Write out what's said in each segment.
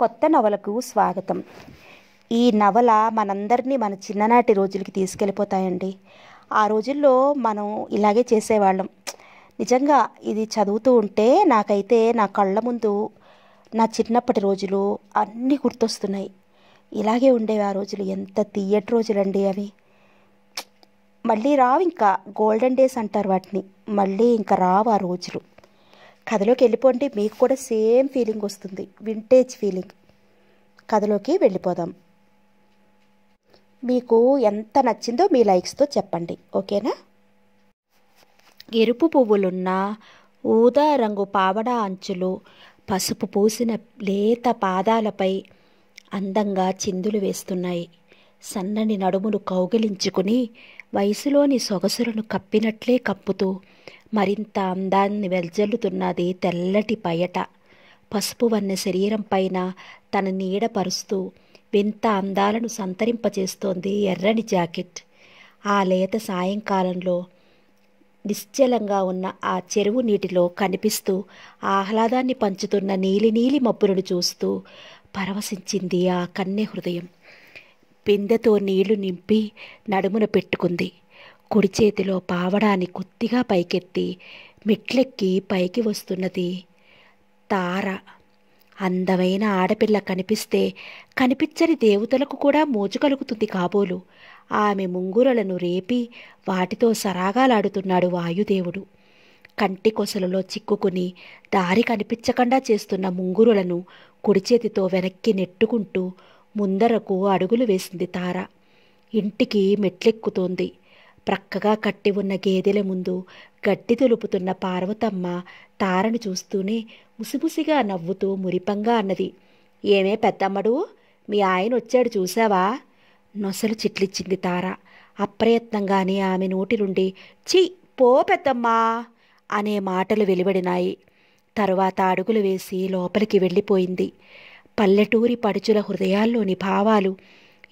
కొత్త నవలకు స్వాగతం ఈ నవల మనందరినీ మన చిన్ననాటి రోజులకి తీసుకెళ్ళిపోతాయండి ఆ రోజుల్లో మనం ఇలాగే చేసేవాళ్ళం నిజంగా ఇది చదువుతూ ఉంటే నాకైతే నా కళ్ళ ముందు నా చిన్నప్పటి రోజులు అన్నీ గుర్తొస్తున్నాయి ఇలాగే ఉండేవి ఆ రోజులు ఎంత తీయటి రోజులండి అవి మళ్ళీ రావు ఇంకా గోల్డెన్ డేస్ అంటారు వాటిని మళ్ళీ ఇంకా రావు ఆ రోజులు కథలోకి వెళ్ళిపోండి మీకు కూడా సేమ్ ఫీలింగ్ వస్తుంది వింటేజ్ ఫీలింగ్ కథలోకి వెళ్ళిపోదాం మీకు ఎంత నచ్చిందో మీ లైక్స్తో చెప్పండి ఓకేనా ఎరుపు పువ్వులున్న ఊదా రంగు పావడా అంచులు పసుపు పూసిన లేత పాదాలపై అందంగా చిందులు వేస్తున్నాయి సన్నని నడుమును కౌగిలించుకుని వయసులోని సొగసులను కప్పినట్లే కప్పుతూ మరింత అందాన్ని వెల్జల్లుతున్నది తెల్లటి పయట పసుపు వన్న శరీరం పైన తన నీడపరుస్తూ వింత అందాలను సంతరింపజేస్తోంది ఎర్రని జాకెట్ ఆ లేత సాయంకాలంలో నిశ్చలంగా ఉన్న ఆ చెరువు నీటిలో కనిపిస్తూ ఆహ్లాదాన్ని పంచుతున్న నీలి నీలి మబ్బులను చూస్తూ పరవశించింది ఆ కన్నె హృదయం పిందెతో నీళ్లు నింపి నడుమున పెట్టుకుంది కుడి చేతిలో పావడాన్ని కొద్దిగా పైకెత్తి మెట్లెక్కి పైకి వస్తున్నది తార అందమైన ఆడపిల్ల కనిపిస్తే కనిపించని దేవతలకు కూడా మోజు కలుగుతుంది కాబోలు ఆమె ముంగురలను రేపి వాటితో సరాగాలాడుతున్నాడు వాయుదేవుడు కంటి కొసలలో చిక్కుకుని దారి కనిపించకుండా చేస్తున్న ముంగురులను కుడి చేతితో వెనక్కి నెట్టుకుంటూ ముందరకు అడుగులు వేసింది తార ఇంటికి మెట్లెక్కుతోంది ప్రక్కగా కట్టి ఉన్న గేదెల ముందు గడ్డి తొలుపుతున్న పార్వతమ్మ తారను చూస్తూనే ముసిముసిగా నవ్వుతూ మురిపంగా అన్నది ఏమే పెద్దమ్మడు మీ ఆయన వచ్చాడు చూసావా నొసలు చిట్లిచ్చింది తార అప్రయత్నంగానే ఆమె నోటి నుండి చి పో పెద్దమ్మా అనే మాటలు వెలువడినాయి తరువాత అడుగులు వేసి లోపలికి వెళ్ళిపోయింది పల్లెటూరి పడుచుల హృదయాల్లోని భావాలు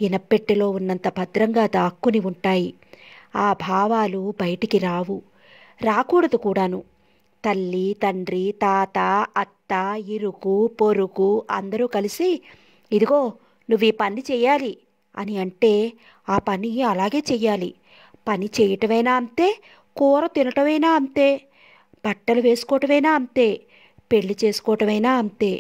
ఇనప్పెట్టెలో ఉన్నంత భద్రంగా దాక్కుని ఉంటాయి ఆ భావాలు బయటికి రావు రాకూడదు కూడాను తల్లి తండ్రి తాత అత్త ఇరుకు పొరుగు అందరూ కలిసి ఇదిగో నువ్వు ఈ పని చేయాలి అని అంటే ఆ పని అలాగే చెయ్యాలి పని చేయటమైనా అంతే కూర తినటమైనా అంతే బట్టలు వేసుకోవటమైనా అంతే పెళ్లి చేసుకోవటమైనా అంతే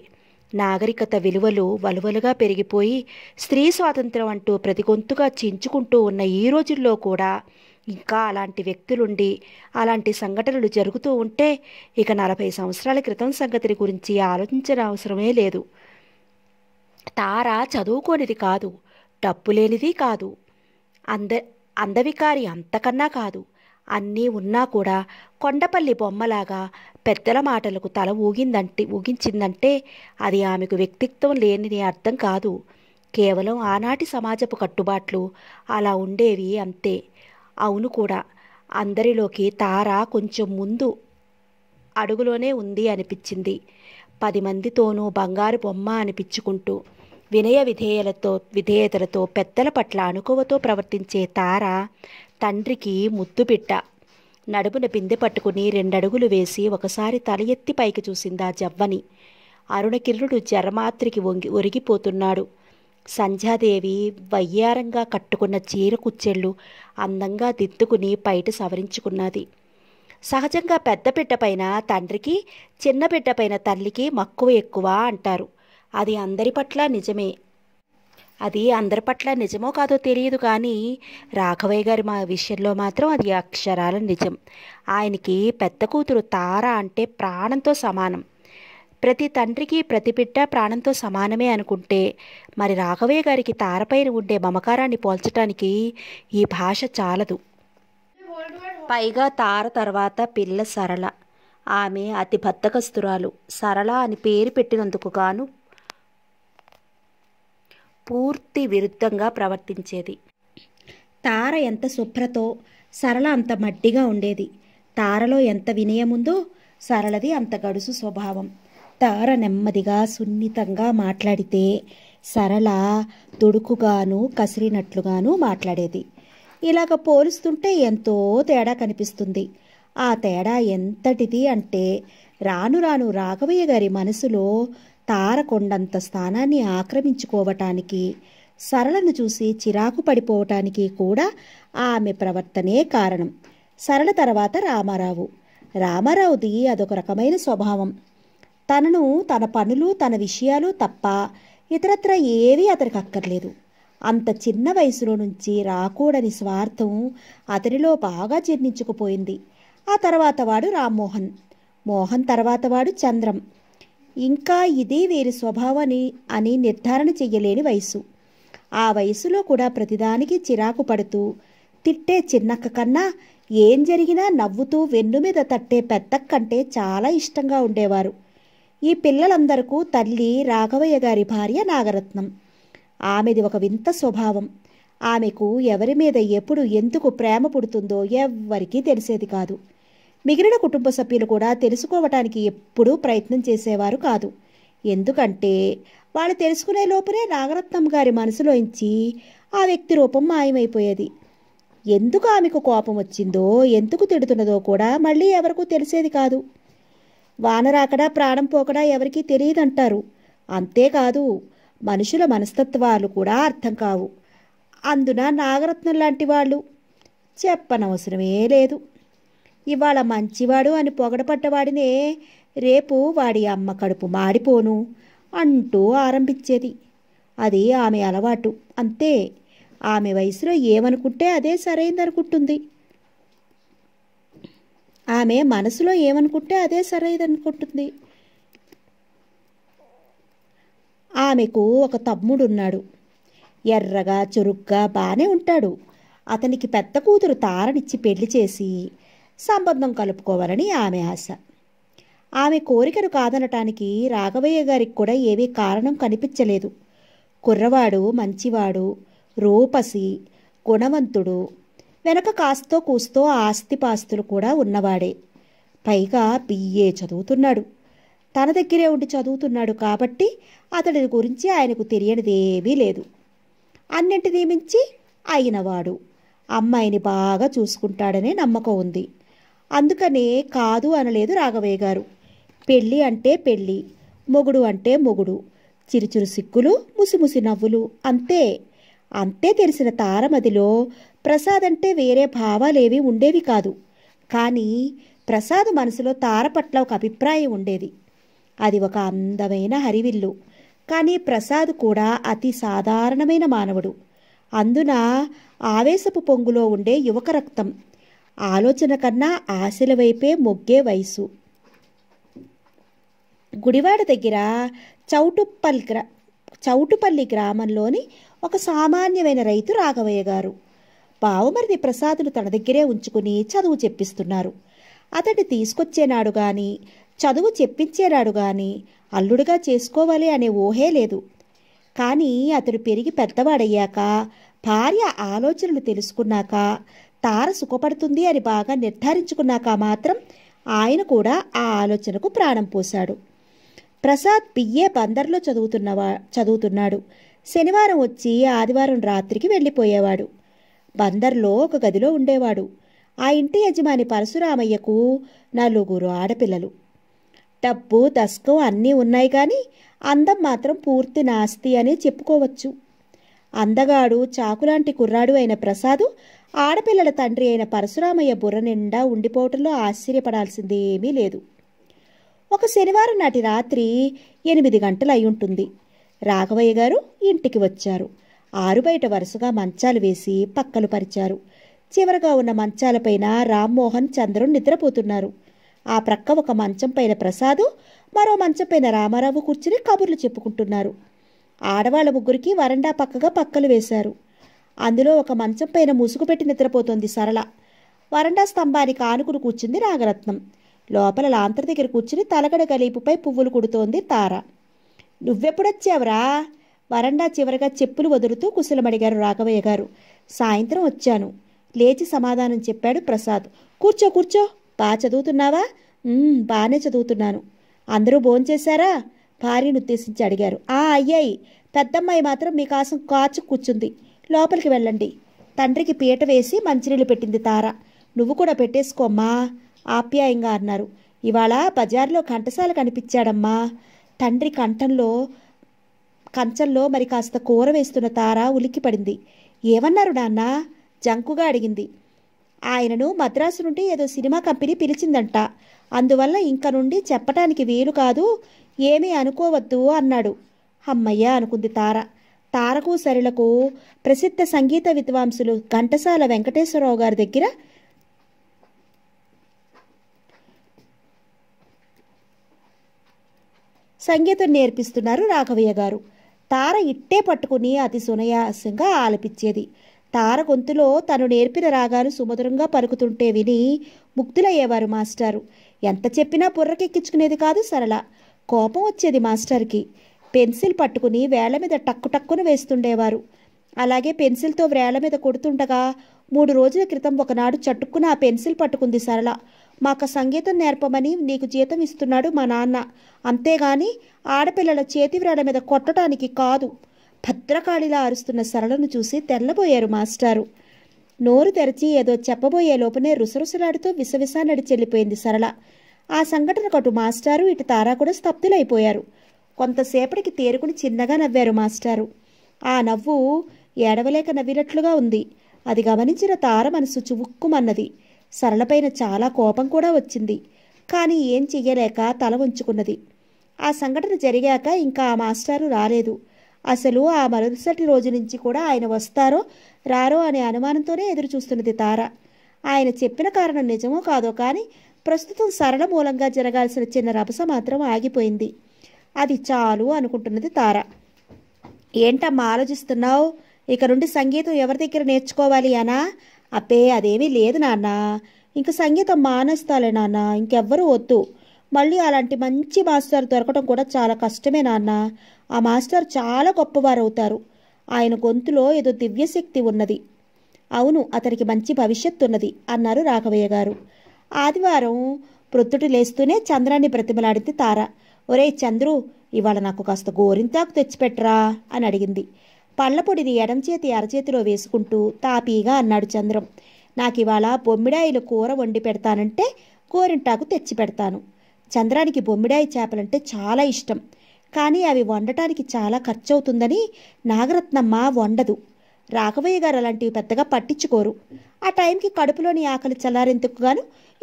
నాగరికత విలువలు వలువలుగా పెరిగిపోయి స్త్రీ స్వాతంత్రం అంటూ ప్రతి గొంతుగా చించుకుంటూ ఉన్న ఈ రోజుల్లో కూడా ఇంకా అలాంటి వ్యక్తులుండి అలాంటి సంఘటనలు జరుగుతూ ఉంటే ఇక నలభై సంవత్సరాల క్రితం సంగతిని గురించి ఆలోచించిన అవసరమే లేదు తార చదువుకోనిది కాదు డబ్బు లేనిది కాదు అంద అందవికారి అంతకన్నా కాదు అన్నీ ఉన్నా కూడా కొండపల్లి బొమ్మలాగా పెద్దల మాటలకు తల ఊగిందంటే ఊగించిందంటే అది ఆమెకు వ్యక్తిత్వం లేనిది అర్థం కాదు కేవలం ఆనాటి సమాజపు కట్టుబాట్లు అలా ఉండేవి అంతే అవును కూడా అందరిలోకి తార కొంచెం ముందు అడుగులోనే ఉంది అనిపించింది పది మందితోనూ బంగారు బొమ్మ అనిపించుకుంటూ వినయ విధేయలతో విధేయతలతో పెద్దల పట్ల అనుకువతో ప్రవర్తించే తార తండ్రికి ముద్దుబిట్ట నడుమున బిందె పట్టుకుని రెండడుగులు వేసి ఒకసారి తల ఎత్తి పైకి చూసిందా జవ్వని అరుణకిరుడు జరమాత్రికి వంగి ఒరిగిపోతున్నాడు సంధ్యాదేవి వయ్యారంగా కట్టుకున్న చీర కుచ్చెళ్ళు అందంగా దిద్దుకుని బయట సవరించుకున్నది సహజంగా పెద్ద బిడ్డపైన తండ్రికి చిన్న బిడ్డపైన తల్లికి మక్కువ ఎక్కువ అంటారు అది అందరి పట్ల నిజమే అది అందరి పట్ల నిజమో కాదో తెలియదు కానీ రాఘవయ్య గారి మా విషయంలో మాత్రం అది అక్షరాల నిజం ఆయనకి పెద్ద కూతురు తార అంటే ప్రాణంతో సమానం ప్రతి తండ్రికి ప్రతి బిడ్డ ప్రాణంతో సమానమే అనుకుంటే మరి రాఘవయ్య గారికి తారపైన ఉండే మమకారాన్ని పోల్చటానికి ఈ భాష చాలదు పైగా తార తర్వాత పిల్ల సరళ ఆమె అతి బద్దకస్తురాలు సరళ అని పేరు పెట్టినందుకు గాను పూర్తి విరుద్ధంగా ప్రవర్తించేది తార ఎంత శుభ్రతో సరళ అంత మట్టిగా ఉండేది తారలో ఎంత వినయముందో సరళది అంత గడుసు స్వభావం తార నెమ్మదిగా సున్నితంగా మాట్లాడితే సరళ తుడుకుగాను కసిరినట్లుగాను మాట్లాడేది ఇలాగ పోలుస్తుంటే ఎంతో తేడా కనిపిస్తుంది ఆ తేడా ఎంతటిది అంటే రాను రాను రాఘవయ్య గారి మనసులో తారకొండంత స్థానాన్ని ఆక్రమించుకోవటానికి సరళను చూసి చిరాకు పడిపోవటానికి కూడా ఆమె ప్రవర్తనే కారణం సరళ తర్వాత రామారావు రామారావుది అదొక రకమైన స్వభావం తనను తన పనులు తన విషయాలు తప్ప ఇతరత్ర ఏవీ అతనికి అక్కర్లేదు అంత చిన్న వయసులో నుంచి రాకూడని స్వార్థం అతనిలో బాగా జీర్ణించుకుపోయింది ఆ తర్వాత వాడు రామ్మోహన్ మోహన్ తర్వాత వాడు చంద్రం ఇంకా ఇదే వీరి స్వభావాన్ని అని నిర్ధారణ చెయ్యలేని వయసు ఆ వయసులో కూడా ప్రతిదానికి చిరాకు పడుతూ తిట్టే చిన్నక్క కన్నా ఏం జరిగినా నవ్వుతూ వెన్ను మీద తట్టే పెద్దక్క చాలా ఇష్టంగా ఉండేవారు ఈ పిల్లలందరకు తల్లి రాఘవయ్య గారి భార్య నాగరత్నం ఆమెది ఒక వింత స్వభావం ఆమెకు ఎవరి మీద ఎప్పుడు ఎందుకు ప్రేమ పుడుతుందో ఎవ్వరికీ తెలిసేది కాదు మిగిలిన కుటుంబ సభ్యులు కూడా తెలుసుకోవటానికి ఎప్పుడూ ప్రయత్నం చేసేవారు కాదు ఎందుకంటే వాళ్ళు తెలుసుకునే లోపలే నాగరత్నం గారి మనసులోంచి ఆ వ్యక్తి రూపం మాయమైపోయేది ఎందుకు ఆమెకు కోపం వచ్చిందో ఎందుకు తిడుతున్నదో కూడా మళ్ళీ ఎవరికూ తెలిసేది కాదు వాన రాకడా ప్రాణం పోకడా ఎవరికీ తెలియదంటారు అంతేకాదు మనుషుల మనస్తత్వాలు కూడా అర్థం కావు అందున నాగరత్నం లాంటి వాళ్ళు చెప్పనవసరమే లేదు ఇవాళ మంచివాడు అని పొగడపడ్డవాడినే రేపు వాడి అమ్మ కడుపు మాడిపోను అంటూ ఆరంభించేది అది ఆమె అలవాటు అంతే ఆమె వయసులో ఏమనుకుంటే అదే సరైందనుకుంటుంది ఆమె మనసులో ఏమనుకుంటే అదే సరైదనుకుంటుంది ఆమెకు ఒక తమ్ముడున్నాడు ఎర్రగా చురుగ్గా బాగానే ఉంటాడు అతనికి పెద్ద కూతురు తారనిచ్చి పెళ్లి చేసి సంబంధం కలుపుకోవాలని ఆమె ఆశ ఆమె కోరికను కాదనటానికి రాఘవయ్య గారికి కూడా ఏమీ కారణం కనిపించలేదు కుర్రవాడు మంచివాడు రూపసి గుణవంతుడు వెనక కాస్తో కూస్తో ఆస్తిపాస్తులు కూడా ఉన్నవాడే పైగా బిఏ చదువుతున్నాడు తన దగ్గరే ఉండి చదువుతున్నాడు కాబట్టి అతడి గురించి ఆయనకు తెలియనిదేమీ లేదు అన్నింటినీ మించి అయినవాడు అమ్మాయిని బాగా చూసుకుంటాడనే నమ్మకం ఉంది అందుకనే కాదు అనలేదు రాఘవయ్య గారు పెళ్ళి అంటే పెళ్ళి మొగుడు అంటే మొగుడు చిరుచురు సిక్కులు ముసిముసి నవ్వులు అంతే అంతే తెలిసిన తారమదిలో ప్రసాదంటే వేరే భావాలేవి ఉండేవి కాదు కానీ ప్రసాద్ మనసులో తార పట్ల ఒక అభిప్రాయం ఉండేది అది ఒక అందమైన హరివిల్లు కానీ ప్రసాద్ కూడా అతి సాధారణమైన మానవుడు అందున ఆవేశపు పొంగులో ఉండే యువక రక్తం ఆలోచన కన్నా ఆశల వైపే మొగ్గే వయసు గుడివాడ దగ్గర చౌటుపల్లి గ్రా చౌటుపల్లి గ్రామంలోని ఒక సామాన్యమైన రైతు రాఘవయ్య గారు బావమరిది ప్రసాదును తన దగ్గరే ఉంచుకుని చదువు చెప్పిస్తున్నారు అతడిని తీసుకొచ్చేనాడు గాని చదువు చెప్పించేనాడు గాని అల్లుడుగా చేసుకోవాలి అనే ఊహే లేదు కానీ అతడు పెరిగి పెద్దవాడయ్యాక భార్య ఆలోచనలు తెలుసుకున్నాక తార సుఖపడుతుంది అని బాగా నిర్ధారించుకున్నాక మాత్రం ఆయన కూడా ఆ ఆలోచనకు ప్రాణం పోశాడు ప్రసాద్ పిఏ బందర్లో చదువుతున్నవా చదువుతున్నాడు శనివారం వచ్చి ఆదివారం రాత్రికి వెళ్ళిపోయేవాడు బందర్లో ఒక గదిలో ఉండేవాడు ఆ ఇంటి యజమాని పరశురామయ్యకు నలుగురు ఆడపిల్లలు డబ్బు దశకం అన్నీ ఉన్నాయి కానీ అందం మాత్రం పూర్తి నాస్తి అని చెప్పుకోవచ్చు అందగాడు చాకులాంటి కుర్రాడు అయిన ప్రసాదు ఆడపిల్లల తండ్రి అయిన పరశురామయ్య బుర్ర నిండా ఉండిపోవటంలో ఆశ్చర్యపడాల్సింది ఏమీ లేదు ఒక శనివారం నాటి రాత్రి ఎనిమిది గంటలు అయ్యుంటుంది రాఘవయ్య గారు ఇంటికి వచ్చారు ఆరు బయట వరుసగా మంచాలు వేసి పక్కలు పరిచారు చివరగా ఉన్న మంచాలపైన రామ్మోహన్ చంద్రం నిద్రపోతున్నారు ఆ ప్రక్క ఒక మంచం పైన ప్రసాదు మరో మంచం పైన రామారావు కూర్చుని కబుర్లు చెప్పుకుంటున్నారు ఆడవాళ్ళ ముగ్గురికి వరండా పక్కగా పక్కలు వేశారు అందులో ఒక మంచం పైన ముసుగు పెట్టి నిద్రపోతోంది సరళ వరండా స్తంభానికి ఆనుకుని కూర్చుంది రాగరత్నం లోపల లాంతర్ దగ్గర కూర్చుని తలగడ గలీపుపై పువ్వులు కుడుతోంది తార నువ్వెప్పుడొచ్చావురా వరండా చివరగా చెప్పులు వదులుతూ కుసలమడిగారు రాఘవయ్య గారు సాయంత్రం వచ్చాను లేచి సమాధానం చెప్పాడు ప్రసాద్ కూర్చో కూర్చో బాగా చదువుతున్నావా బాగానే చదువుతున్నాను అందరూ భోంచేశారా భార్యను ఉద్దేశించి అడిగారు ఆ అయ్యాయి పెద్దమ్మాయి మాత్రం మీ కాసం కాచు కూర్చుంది లోపలికి వెళ్ళండి తండ్రికి పీట వేసి మంచినీళ్ళు పెట్టింది తార నువ్వు కూడా పెట్టేసుకోమ్మా ఆప్యాయంగా అన్నారు ఇవాళ బజార్లో కంటసాల కనిపించాడమ్మా తండ్రి కంఠంలో కంచంలో మరి కాస్త కూర వేస్తున్న తార ఉలిక్కిపడింది ఏమన్నారు నాన్న జంకుగా అడిగింది ఆయనను మద్రాసు నుండి ఏదో సినిమా కంపెనీ పిలిచిందంట అందువల్ల ఇంక నుండి చెప్పటానికి వీలు కాదు ఏమీ అనుకోవద్దు అన్నాడు అమ్మయ్య అనుకుంది తార తారకు సరులకు ప్రసిద్ధ సంగీత విద్వాంసులు ఘంటసాల వెంకటేశ్వరరావు గారి దగ్గర సంగీతం నేర్పిస్తున్నారు రాఘవయ్య గారు తార ఇట్టే పట్టుకుని అతి సునయాసంగా ఆలపించేది తార గొంతులో తను నేర్పిన రాగాలు సుమధురంగా పలుకుతుంటే విని ముగ్ధులయ్యేవారు మాస్టారు ఎంత చెప్పినా పుర్రకెక్కించుకునేది కాదు సరళ కోపం వచ్చేది మాస్టర్కి పెన్సిల్ పట్టుకుని వేల మీద టక్కు టక్కును వేస్తుండేవారు అలాగే పెన్సిల్తో వేల మీద కొడుతుండగా మూడు రోజుల క్రితం ఒకనాడు చట్టుకుని ఆ పెన్సిల్ పట్టుకుంది సరళ మాకు సంగీతం నేర్పమని నీకు జీతం ఇస్తున్నాడు మా నాన్న అంతేగాని ఆడపిల్లల చేతి వ్రాల మీద కొట్టడానికి కాదు భద్రకాళిలా అరుస్తున్న సరళను చూసి తెల్లబోయారు మాస్టారు నోరు తెరిచి ఏదో చెప్పబోయే లోపనే రుసరుసలాడుతూ విసవిసా నడిచెళ్ళిపోయింది సరళ ఆ సంఘటనకు అటు మాస్టారు ఇటు తారా కూడా స్తబ్దులైపోయారు కొంతసేపటికి తేరుకుని చిన్నగా నవ్వారు మాస్టారు ఆ నవ్వు ఏడవలేక నవ్వినట్లుగా ఉంది అది గమనించిన తార మనసు చువుక్కుమన్నది సరళపైన చాలా కోపం కూడా వచ్చింది కానీ ఏం చెయ్యలేక తల వంచుకున్నది ఆ సంఘటన జరిగాక ఇంకా ఆ మాస్టారు రాలేదు అసలు ఆ మరుసటి రోజు నుంచి కూడా ఆయన వస్తారో రారో అనే అనుమానంతోనే ఎదురు చూస్తున్నది తార ఆయన చెప్పిన కారణం నిజమో కాదో కానీ ప్రస్తుతం సరళ మూలంగా జరగాల్సిన చిన్న రభస మాత్రం ఆగిపోయింది అది చాలు అనుకుంటున్నది తార ఏంటమ్మా ఆలోచిస్తున్నావు ఇక నుండి సంగీతం ఎవరి దగ్గర నేర్చుకోవాలి అనా అప్పే అదేమీ లేదు నాన్న ఇంక సంగీతం మానేస్తాలే నాన్న ఇంకెవ్వరూ వద్దు మళ్ళీ అలాంటి మంచి మాస్టర్ దొరకడం కూడా చాలా కష్టమే నాన్న ఆ మాస్టర్ చాలా గొప్పవారు అవుతారు ఆయన గొంతులో ఏదో దివ్యశక్తి ఉన్నది అవును అతనికి మంచి భవిష్యత్తు ఉన్నది అన్నారు రాఘవయ్య గారు ఆదివారం ప్రొద్దుటి లేస్తూనే చంద్రాన్ని బ్రతిమలాడింది తార ఒరే చంద్రు ఇవాళ నాకు కాస్త గోరింతాకు తెచ్చిపెట్టరా అని అడిగింది పళ్ళపొడిని ఎడం చేతి అరచేతిలో వేసుకుంటూ తాపీగా అన్నాడు చంద్రం నాకు ఇవాళ బొమ్మిడాయిలు కూర వండి పెడతానంటే గోరింటాకు తెచ్చి పెడతాను చంద్రానికి బొమ్మిడాయి చేపలంటే చాలా ఇష్టం కానీ అవి వండటానికి చాలా ఖర్చు అవుతుందని నాగరత్నమ్మ వండదు రాఘవయ్య గారు అలాంటివి పెద్దగా పట్టించుకోరు ఆ టైంకి కడుపులోని ఆకలి చల్లారెందుకుగాను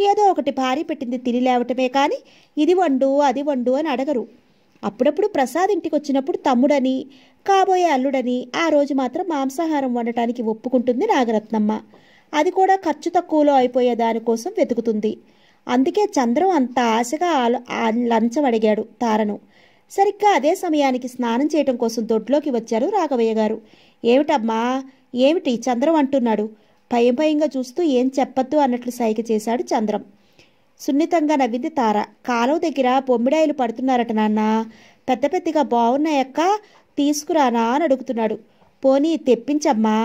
ఏదో ఒకటి భారీ పెట్టింది తిని లేవటమే కానీ ఇది వండు అది వండు అని అడగరు అప్పుడప్పుడు ప్రసాద్ ఇంటికి వచ్చినప్పుడు తమ్ముడని కాబోయే అల్లుడని ఆ రోజు మాత్రం మాంసాహారం వండటానికి ఒప్పుకుంటుంది నాగరత్నమ్మ అది కూడా ఖర్చు తక్కువలో అయిపోయే దానికోసం వెతుకుతుంది అందుకే చంద్రం అంత ఆశగా లంచం అడిగాడు తారను సరిగ్గా అదే సమయానికి స్నానం చేయటం కోసం దొడ్లోకి వచ్చారు రాఘవయ్య గారు ఏమిటమ్మా ఏమిటి చంద్రం అంటున్నాడు భయం భయంగా చూస్తూ ఏం చెప్పద్దు అన్నట్లు సైక చేశాడు చంద్రం సున్నితంగా నవ్వింది తార కాలువ దగ్గర బొమ్మిడాయిలు పడుతున్నారట నాన్న పెద్ద పెద్దగా బాగున్నాయక్క తీసుకురానా అని అడుగుతున్నాడు పోనీ తెప్పించమ్మా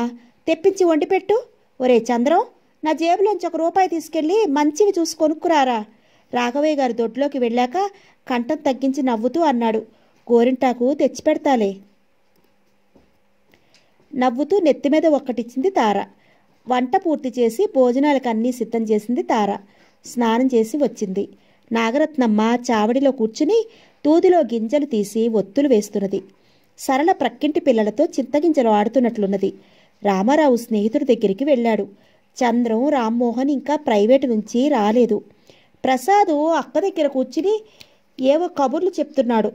తెప్పించి వండి పెట్టు ఒరే చంద్రం నా జేబులోంచి ఒక రూపాయి తీసుకెళ్ళి మంచివి చూసి కొనుక్కురారా రాఘవయ్య గారు దొడ్లోకి వెళ్ళాక కంఠం తగ్గించి నవ్వుతూ అన్నాడు గోరింటాకు తెచ్చిపెడతాలే నవ్వుతూ నెత్తిమీద ఒక్కటిచ్చింది తార వంట పూర్తి చేసి భోజనాలకు అన్నీ సిద్ధం చేసింది తార స్నానం చేసి వచ్చింది నాగరత్నమ్మ చావడిలో కూర్చుని తూదిలో గింజలు తీసి ఒత్తులు వేస్తున్నది సరళ ప్రక్కింటి పిల్లలతో చింతగింజలు ఆడుతున్నట్లున్నది రామారావు స్నేహితుడి దగ్గరికి వెళ్ళాడు చంద్రం రామ్మోహన్ ఇంకా ప్రైవేటు నుంచి రాలేదు ప్రసాదు అక్క దగ్గర కూర్చుని ఏవో కబుర్లు చెప్తున్నాడు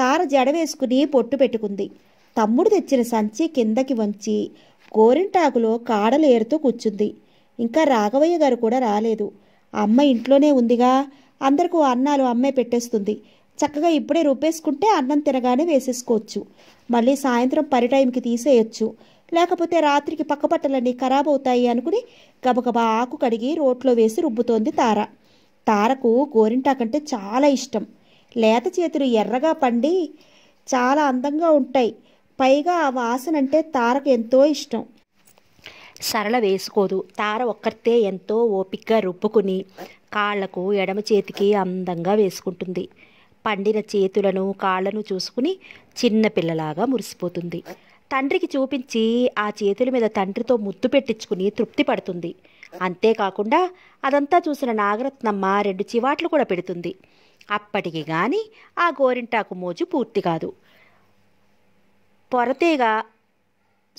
తార జడ వేసుకుని పొట్టు పెట్టుకుంది తమ్ముడు తెచ్చిన సంచి కిందకి వంచి గోరింటాకులో కాడలేరుతూ కూర్చుంది ఇంకా రాఘవయ్య గారు కూడా రాలేదు అమ్మ ఇంట్లోనే ఉందిగా అందరికీ అన్నాలు అమ్మే పెట్టేస్తుంది చక్కగా ఇప్పుడే రుబ్బేసుకుంటే అన్నం తినగానే వేసేసుకోవచ్చు మళ్ళీ సాయంత్రం పరి టైంకి తీసేయచ్చు లేకపోతే రాత్రికి పక్కబట్టలన్నీ ఖరాబ్ అవుతాయి అనుకుని గబగబా ఆకు కడిగి రోట్లో వేసి రుబ్బుతోంది తార తారకు గోరింటాకంటే చాలా ఇష్టం లేత చేతులు ఎర్రగా పండి చాలా అందంగా ఉంటాయి పైగా ఆ వాసన అంటే తారకు ఎంతో ఇష్టం సరళ వేసుకోదు తార ఒక్కరితే ఎంతో ఓపిగ్గా రుబ్బుకుని కాళ్లకు ఎడమ చేతికి అందంగా వేసుకుంటుంది పండిన చేతులను కాళ్లను చూసుకుని చిన్నపిల్లలాగా మురిసిపోతుంది తండ్రికి చూపించి ఆ చేతుల మీద తండ్రితో ముద్దు పెట్టించుకుని తృప్తి పడుతుంది అంతేకాకుండా అదంతా చూసిన నాగరత్నమ్మ రెండు చివాట్లు కూడా పెడుతుంది అప్పటికి కానీ ఆ గోరింటాకు మోజు పూర్తి కాదు పొరతీగ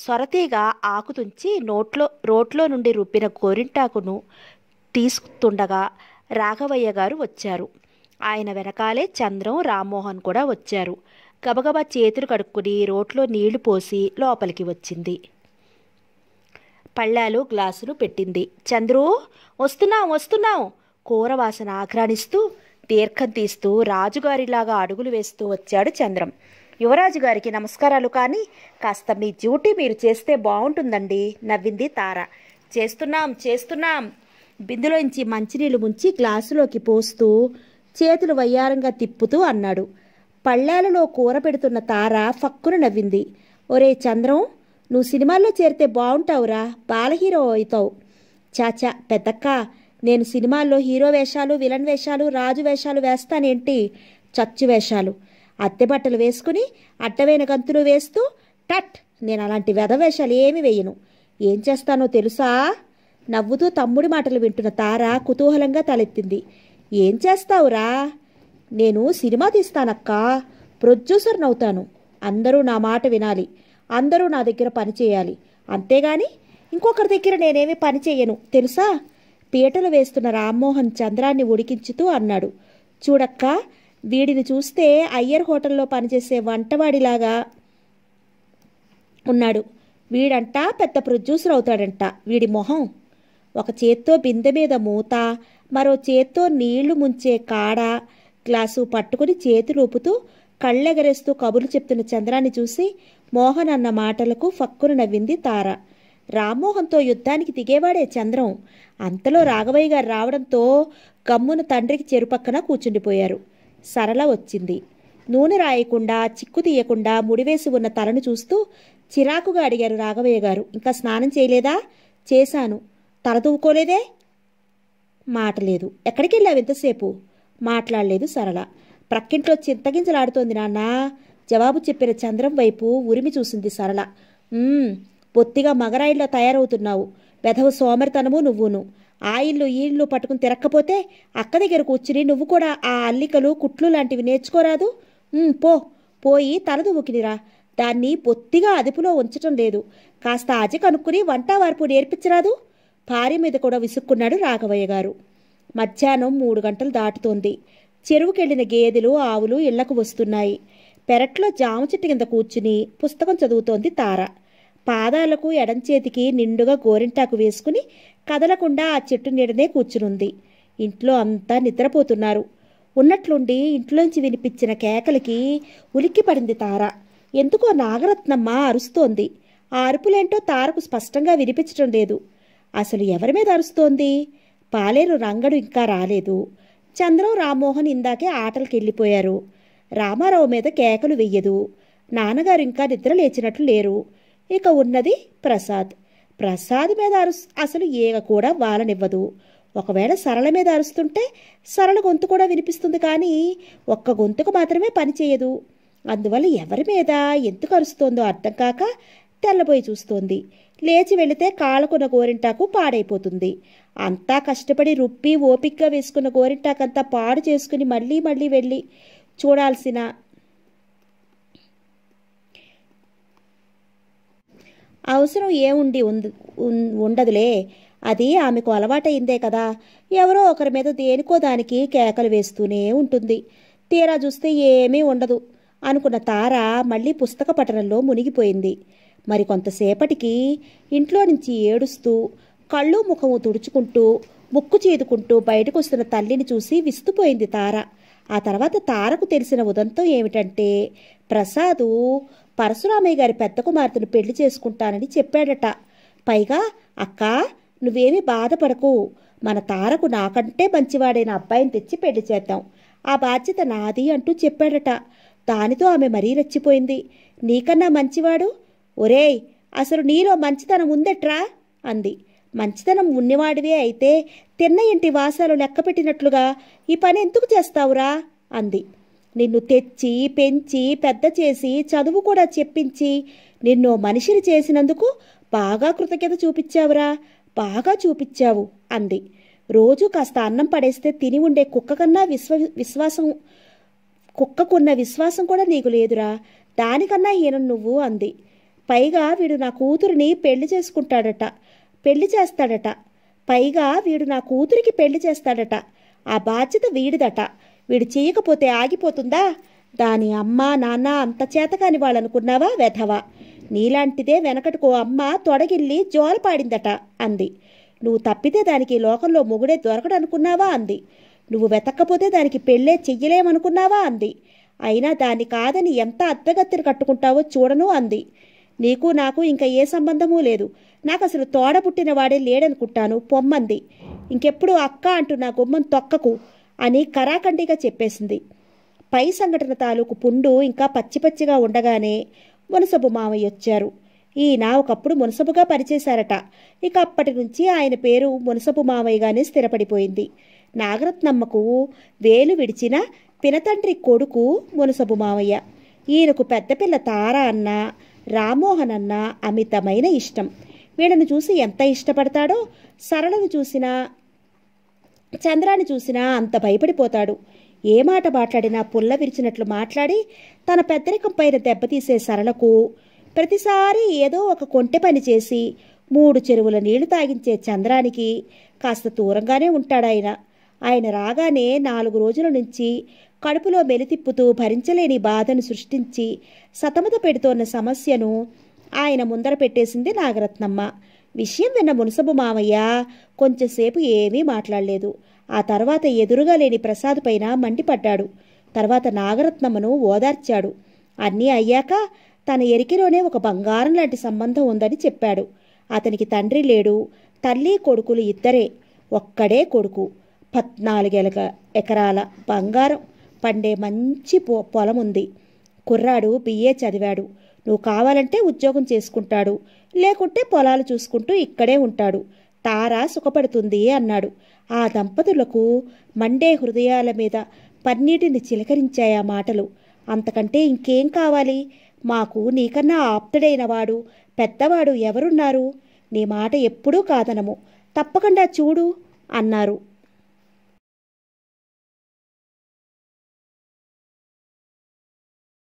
సొరతీగ ఆకుతుంచి నోట్లో రోట్లో నుండి రుబ్బిన గోరింటాకును తీసుతుండగా రాఘవయ్య గారు వచ్చారు ఆయన వెనకాలే చంద్రం రామ్మోహన్ కూడా వచ్చారు గబగబా చేతులు కడుక్కుని రోట్లో నీళ్లు పోసి లోపలికి వచ్చింది పళ్ళాలు గ్లాసులు పెట్టింది చంద్రు వస్తున్నాం వస్తున్నాం కూర వాసన ఆఘ్రానిస్తూ దీర్ఘం తీస్తూ రాజుగారిలాగా అడుగులు వేస్తూ వచ్చాడు చంద్రం యువరాజు గారికి నమస్కారాలు కానీ కాస్త మీ డ్యూటీ మీరు చేస్తే బాగుంటుందండి నవ్వింది తార చేస్తున్నాం చేస్తున్నాం బిందులోంచి మంచినీళ్ళు ముంచి గ్లాసులోకి పోస్తూ చేతులు వయ్యారంగా తిప్పుతూ అన్నాడు పళ్ళేలలో కూర పెడుతున్న తార ఫక్కున నవ్వింది ఒరే చంద్రం నువ్వు సినిమాల్లో చేరితే బాగుంటావురా బాల హీరో అవుతావు చాచా పెద్దక్క నేను సినిమాల్లో హీరో వేషాలు విలన్ వేషాలు రాజు వేషాలు వేస్తానేంటి చచ్చు వేషాలు బట్టలు వేసుకుని అట్టవైన గంతులు వేస్తూ టట్ నేను అలాంటి వెధవేషాలు ఏమి వేయను ఏం చేస్తానో తెలుసా నవ్వుతూ తమ్ముడి మాటలు వింటున్న తార కుతూహలంగా తలెత్తింది ఏం చేస్తావురా నేను సినిమా తీస్తానక్కా ప్రొడ్యూసర్ని అవుతాను అందరూ నా మాట వినాలి అందరూ నా దగ్గర పనిచేయాలి అంతేగాని ఇంకొకరి దగ్గర నేనేమి పని చేయను తెలుసా పీటలు వేస్తున్న రామ్మోహన్ చంద్రాన్ని ఉడికించుతూ అన్నాడు చూడక్కా వీడిని చూస్తే అయ్యర్ హోటల్లో పనిచేసే వంటవాడిలాగా ఉన్నాడు వీడంట పెద్ద ప్రొడ్యూసర్ అవుతాడంట వీడి మొహం ఒక చేత్తో బిందె మీద మూత మరో చేత్తో నీళ్లు ముంచే కాడ గ్లాసు పట్టుకుని చేతి రూపుతూ కళ్ళెగరేస్తూ కబుర్లు చెప్తున్న చంద్రాన్ని చూసి మోహన్ అన్న మాటలకు ఫక్కును నవ్వింది తార రామ్మోహన్తో యుద్ధానికి దిగేవాడే చంద్రం అంతలో రాఘవయ్య గారు రావడంతో గమ్మున తండ్రికి చెరుపక్కన కూర్చుండిపోయారు సరళ వచ్చింది నూనె రాయకుండా చిక్కు తీయకుండా ముడివేసి ఉన్న తలను చూస్తూ చిరాకుగా అడిగారు రాఘవయ్య గారు ఇంకా స్నానం చేయలేదా చేశాను తల దువ్వుకోలేదే మాటలేదు ఎక్కడికి వెళ్ళావు ఎంతసేపు మాట్లాడలేదు సరళ ప్రక్కింట్లో చింతగింజలాడుతోంది నాన్న జవాబు చెప్పిన చంద్రం వైపు ఉరిమి చూసింది సరళ బొత్తిగా మగరాయిల్లో తయారవుతున్నావు వెధవు సోమరితనము నువ్వును ఆ ఇల్లు ఈ ఇల్లు పట్టుకుని తిరక్కపోతే అక్క దగ్గర కూర్చుని నువ్వు కూడా ఆ అల్లికలు కుట్లు లాంటివి నేర్చుకోరాదు పో పోయి ఊకినిరా దాన్ని బొత్తిగా అదుపులో ఉంచటం లేదు కాస్త అజి కనుక్కుని వంట వార్పు నేర్పించరాదు భార్య మీద కూడా విసుక్కున్నాడు రాఘవయ్య గారు మధ్యాహ్నం మూడు గంటలు దాటుతోంది చెరువుకెళ్లిన గేదెలు ఆవులు ఇళ్లకు వస్తున్నాయి పెరట్లో జామ చెట్టు కింద కూర్చుని పుస్తకం చదువుతోంది తార పాదాలకు ఎడంచేతికి నిండుగా గోరింటాకు వేసుకుని కదలకుండా ఆ చెట్టు నీడనే కూర్చునుంది ఇంట్లో అంతా నిద్రపోతున్నారు ఉన్నట్లుండి ఇంట్లోంచి వినిపించిన కేకలకి ఉలిక్కిపడింది తార ఎందుకో నాగరత్నమ్మ అరుస్తోంది ఆ అరుపులేంటో తారకు స్పష్టంగా వినిపించటం లేదు అసలు ఎవరి మీద అరుస్తోంది పాలేరు రంగడు ఇంకా రాలేదు చంద్రం రామ్మోహన్ ఇందాకే ఆటలకి వెళ్ళిపోయారు రామారావు మీద కేకలు వెయ్యదు నాన్నగారు ఇంకా నిద్ర లేచినట్లు లేరు ఇక ఉన్నది ప్రసాద్ ప్రసాద్ మీద అరు అసలు ఏగ కూడా వాలనివ్వదు ఒకవేళ సరళ మీద అరుస్తుంటే సరళ గొంతు కూడా వినిపిస్తుంది కానీ ఒక్క గొంతుకు మాత్రమే పనిచేయదు అందువల్ల ఎవరి మీద ఎందుకు అరుస్తోందో అర్థం కాక తెల్లబోయి చూస్తోంది లేచి వెళితే కాళ్ళకున్న గోరింటాకు పాడైపోతుంది అంతా కష్టపడి రుప్పి ఓపిక్గా వేసుకున్న గోరింటాకంతా పాడు చేసుకుని మళ్ళీ మళ్ళీ వెళ్ళి చూడాల్సిన అవసరం ఏముండి ఉంది ఉండదులే అది ఆమెకు అలవాటైందే కదా ఎవరో ఒకరి మీద దేనికో దానికి కేకలు వేస్తూనే ఉంటుంది తీరా చూస్తే ఏమీ ఉండదు అనుకున్న తార మళ్ళీ పుస్తక పఠనంలో మునిగిపోయింది మరి కొంతసేపటికి ఇంట్లో నుంచి ఏడుస్తూ కళ్ళు ముఖము తుడుచుకుంటూ ముక్కు చేదుకుంటూ బయటకు వస్తున్న తల్లిని చూసి విస్తుపోయింది తార ఆ తర్వాత తారకు తెలిసిన ఉదంతం ఏమిటంటే ప్రసాదు పరశురామయ్య గారి పెద్ద కుమార్తెను పెళ్లి చేసుకుంటానని చెప్పాడట పైగా అక్క నువ్వేమీ బాధపడకు మన తారకు నాకంటే మంచివాడైన అబ్బాయిని తెచ్చి పెళ్లి చేద్దాం ఆ బాధ్యత నాది అంటూ చెప్పాడట దానితో ఆమె మరీ రెచ్చిపోయింది నీకన్నా మంచివాడు ఒరేయ్ అసలు నీలో మంచితనం ఉందట్రా అంది మంచితనం ఉన్నవాడివే అయితే తిన్న ఇంటి వాసాలు లెక్కపెట్టినట్లుగా ఈ పని ఎందుకు చేస్తావురా అంది నిన్ను తెచ్చి పెంచి పెద్ద చేసి చదువు కూడా చెప్పించి నిన్ను మనిషిని చేసినందుకు బాగా కృతజ్ఞత చూపించావురా బాగా చూపించావు అంది రోజు కాస్త అన్నం పడేస్తే తిని ఉండే కుక్క కన్నా విశ్వ విశ్వాసం కుక్కకున్న విశ్వాసం కూడా నీకు లేదురా దానికన్నా ఈయన నువ్వు అంది పైగా వీడు నా కూతురిని పెళ్లి చేసుకుంటాడట పెళ్లి చేస్తాడట పైగా వీడు నా కూతురికి పెళ్లి చేస్తాడట ఆ బాధ్యత వీడిదట వీడు చేయకపోతే ఆగిపోతుందా దాని అమ్మ నాన్న అంత చేతకాని వాళ్ళనుకున్నావా వెధవా నీలాంటిదే వెనకటికో అమ్మ తొడగిల్లి జోలపాడిందట అంది నువ్వు తప్పితే దానికి లోకంలో మొగుడే దొరకడనుకున్నావా అంది నువ్వు వెతక్కపోతే దానికి పెళ్ళే చెయ్యలేమనుకున్నావా అంది అయినా దాన్ని కాదని ఎంత అద్దగత్తిని కట్టుకుంటావో చూడను అంది నీకు నాకు ఇంకా ఏ సంబంధమూ లేదు నాకు అసలు తోడ పుట్టిన వాడే లేడనుకుంటాను పొమ్మంది ఇంకెప్పుడు అక్క అంటూ నా గుమ్మం తొక్కకు అని కరాఖండిగా చెప్పేసింది పై సంఘటన తాలూకు పుండు ఇంకా పచ్చిపచ్చిగా ఉండగానే మునసబు మామయ్య వచ్చారు ఈయన ఒకప్పుడు మునసబుగా పనిచేశారట ఇక అప్పటి నుంచి ఆయన పేరు మునసబు మామయ్యగానే స్థిరపడిపోయింది నాగరత్నమ్మకు వేలు విడిచిన పినతండ్రి కొడుకు మునసబు మామయ్య ఈయనకు పెద్దపిల్ల తార అన్న రామోహన్ అన్న అమితమైన ఇష్టం వీళ్ళను చూసి ఎంత ఇష్టపడతాడో సరళను చూసినా చంద్రాన్ని చూసినా అంత భయపడిపోతాడు ఏ మాట మాట్లాడినా పుల్ల విరిచినట్లు మాట్లాడి తన పెద్దరికం పైన దెబ్బతీసే సరళకు ప్రతిసారి ఏదో ఒక కొంటె పని చేసి మూడు చెరువుల నీళ్లు తాగించే చంద్రానికి కాస్త దూరంగానే ఉంటాడాయన ఆయన రాగానే నాలుగు రోజుల నుంచి కడుపులో మెలితిప్పుతూ భరించలేని బాధను సృష్టించి సతమత పెడుతోన్న సమస్యను ఆయన ముందర పెట్టేసింది నాగరత్నమ్మ విషయం విన్న మునసబు మామయ్య కొంచెంసేపు ఏమీ మాట్లాడలేదు ఆ తర్వాత ఎదురుగా లేని ప్రసాద్ పైన మండిపడ్డాడు తర్వాత నాగరత్నమ్మను ఓదార్చాడు అన్నీ అయ్యాక తన ఎరికిలోనే ఒక బంగారం లాంటి సంబంధం ఉందని చెప్పాడు అతనికి తండ్రి లేడు తల్లి కొడుకులు ఇద్దరే ఒక్కడే కొడుకు పద్నాలుగేల ఎకరాల బంగారం పండే మంచి పొ పొలం ఉంది కుర్రాడు బిఏ చదివాడు నువ్వు కావాలంటే ఉద్యోగం చేసుకుంటాడు లేకుంటే పొలాలు చూసుకుంటూ ఇక్కడే ఉంటాడు తారా సుఖపడుతుంది అన్నాడు ఆ దంపతులకు మండే హృదయాల మీద పన్నీటిని చిలకరించాయి ఆ మాటలు అంతకంటే ఇంకేం కావాలి మాకు నీకన్నా ఆప్తుడైన వాడు పెద్దవాడు ఎవరున్నారు నీ మాట ఎప్పుడూ కాదనము తప్పకుండా చూడు అన్నారు